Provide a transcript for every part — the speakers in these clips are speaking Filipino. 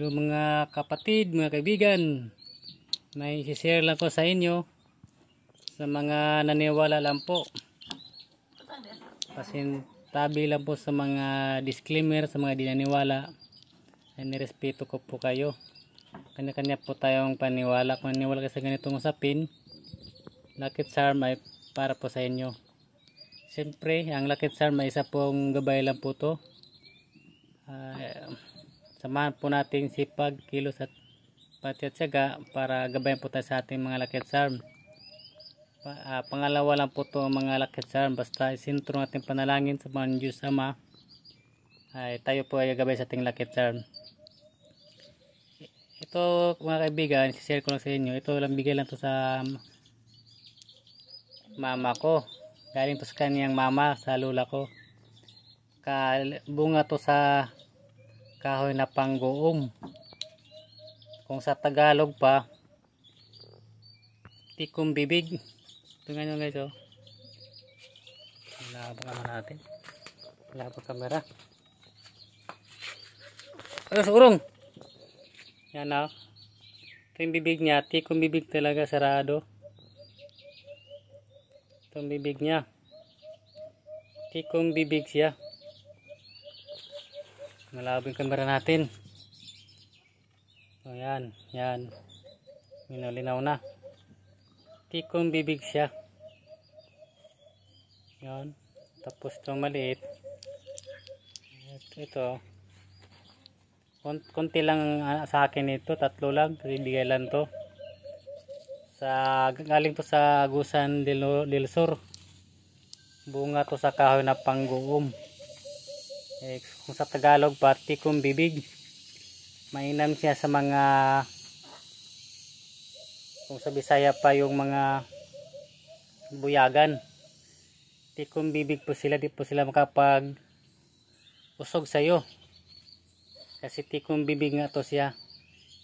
Hello mga kapatid, mga kaibigan. May share lang ko sa inyo sa mga naniwala lang po. Pasintabi lang po sa mga disclaimer, sa mga dinaniwala. Ay nirespeto ko po kayo. Kanya-kanya po tayong paniwala. Kung naniwala kayo sa ganitong usapin, Lucky Charm ay para po sa inyo. Siyempre, ang Lucky Charm ay isa pong gabay lang po to. Uh, samahan po natin sipag, kilos at pati at syaga para gabayan po tayo sa ating mga lakit sarm pa, uh, pangalawa lang po to mga lakit sarm basta isintro natin panalangin sa mga Diyos Ama ay tayo po ay gabay sa ating lakit sarm ito mga kaibigan share ko lang sa inyo ito lang bigay lang to sa mama ko galing to sa kaniyang mama sa lula ko Ka, bunga to sa kahoy na panggoom kung sa Tagalog pa tikong bibig tingnan nyo guys oh wala pa naman natin wala pa kamera alas ano, urong yan oh ito yung bibig niya tikong bibig talaga sarado itong bibig niya tikong bibig siya malabo yung kamera natin o yan yan minalinaw na tikong bibig siya yan tapos itong maliit At ito konti lang ah, sa akin ito tatlo lang bibigay lang to sa galing to sa Gusan del, bunga to sa kahoy na pangguom eh, kung sa Tagalog partikong bibig mainam siya sa mga kung sa Bisaya pa yung mga buyagan tikong bibig po sila di po sila makapag usog sayo iyo kasi tikong bibig nga to siya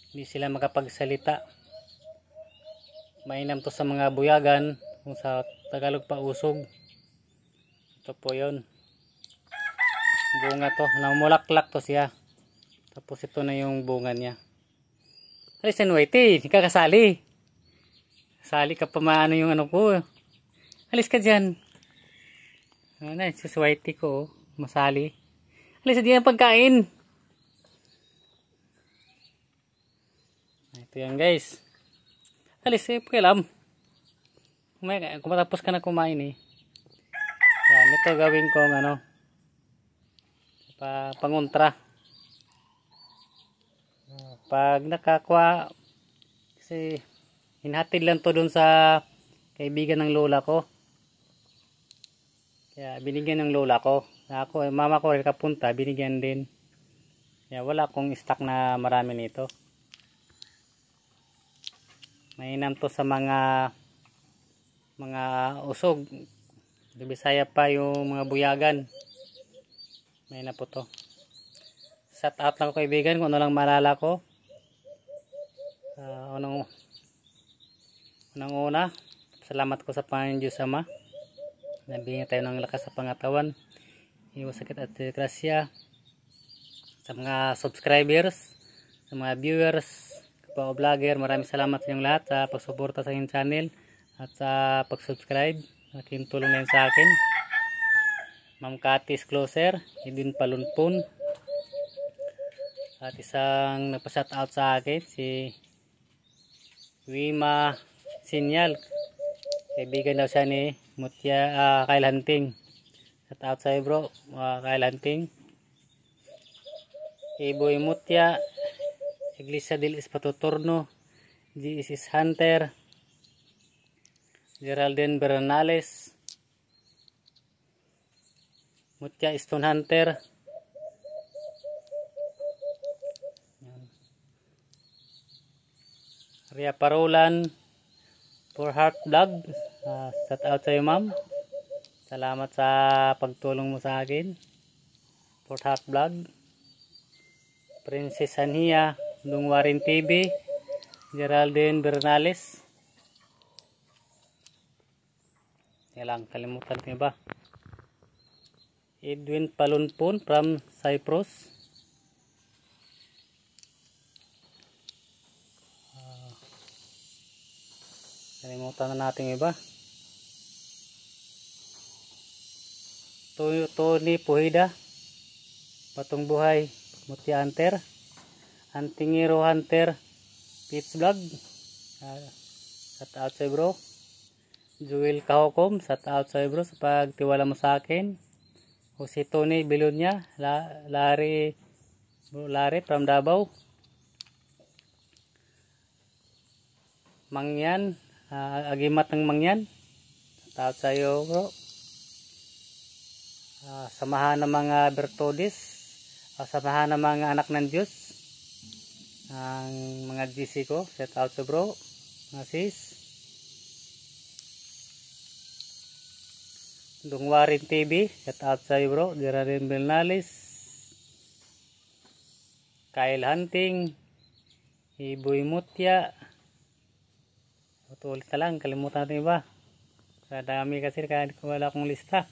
di sila makapagsalita mainam to sa mga buyagan kung sa Tagalog pa usog ito po yon bunga to namulaklak to siya tapos ito na yung bunga niya ay sinuwete eh. hindi ka kasali sali ka pa maano yung ano ko alis ka dyan ano na suswete ko oh. masali alis hindi ang pagkain ito yan guys alis eh pakialam kumatapos ka na kumain eh yan ito gawin kong ano pa pangontra pag nakakuha kasi hinhatid lang to dun sa kaibigan ng lola ko kaya binigyan ng lola ko ako eh, mama ko rin kapunta binigyan din kaya wala akong stock na marami nito mainam to sa mga mga usog bisaya pa yung mga buyagan may na po to set out lang kaibigan kung ano lang malala ko uh, unang unang una salamat ko sa Panginoon Diyos Ama nabigyan tayo ng lakas sa pangatawan iwas sakit at grasya sa mga subscribers sa mga viewers kapwa vlogger maraming salamat sa inyong lahat sa pagsuporta sa aking channel at sa pagsubscribe laking tulong na sa akin Ma'am Katis Closer, Edwin Palunpon. At isang nagpa out sa akin si Wima Sinyal. Kaibigan daw siya ni Mutya uh, Kyle Hunting. Shout out sa'yo bro, uh, Kyle Hunting. Iboy Mutya, Iglesia del Espatotorno, G.S. Hunter, Geraldine Bernales, Mutya Stone Hunter. Yan. Ria Parolan for Heart Vlog. Uh, ah, shout out sa iyo ma'am. Salamat sa pagtulong mo sa akin. For Heart Vlog. Princess Ania Lungwarin TV. Geraldine Bernalis. Yan lang, kalimutan ko ba? Edwin Palunpon from Cyprus. Uh, ah, nalimutan na natin iba. Tony Puhida, Patong Buhay, Mutia Hunter, Antingiro Hunter, Pits Vlog, uh, shout out sa bro, Jewel Kahokom, shout out sa bro sa pagtiwala mo sa akin, o si Tony Bilonya La, Larry Larry from Davao Mangyan uh, agimat ng Mangyan tawag sa'yo bro uh, samahan ng mga Bertodis uh, samahan ng mga anak ng Diyos ang mga GC ko shout out to bro mga sis Dungwarin TV, shout out sa iyo bro, Gerardin Bernales, Kyle Hunting, Iboy Mutya, ulit na lang, kalimutan natin iba. Sa dami kasi kaya wala akong lista.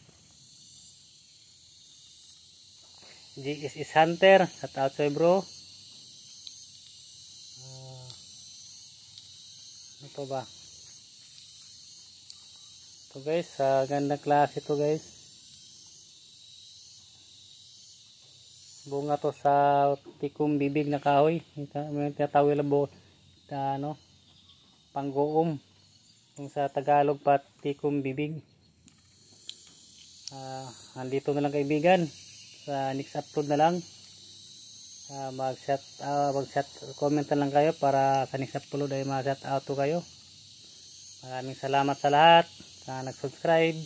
GSS Hunter, shout out sa iyo bro. Uh, ano pa ba? Ito guys, sa uh, gandang klase to guys. Bunga to sa tikum bibig na kahoy. May tinatawil na buo. Uh, ano, panggoom. Yung sa Tagalog pa, tikum bibig. Uh, andito na lang kaibigan. Sa next upload na lang. Uh, mag-chat, uh, mag-chat, comment na lang kayo para sa next upload ay mag-chat out to kayo. Maraming salamat sa lahat sa nag-subscribe.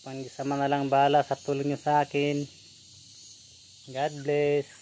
Pang-sama na lang bala sa tulong nyo sa akin. God bless.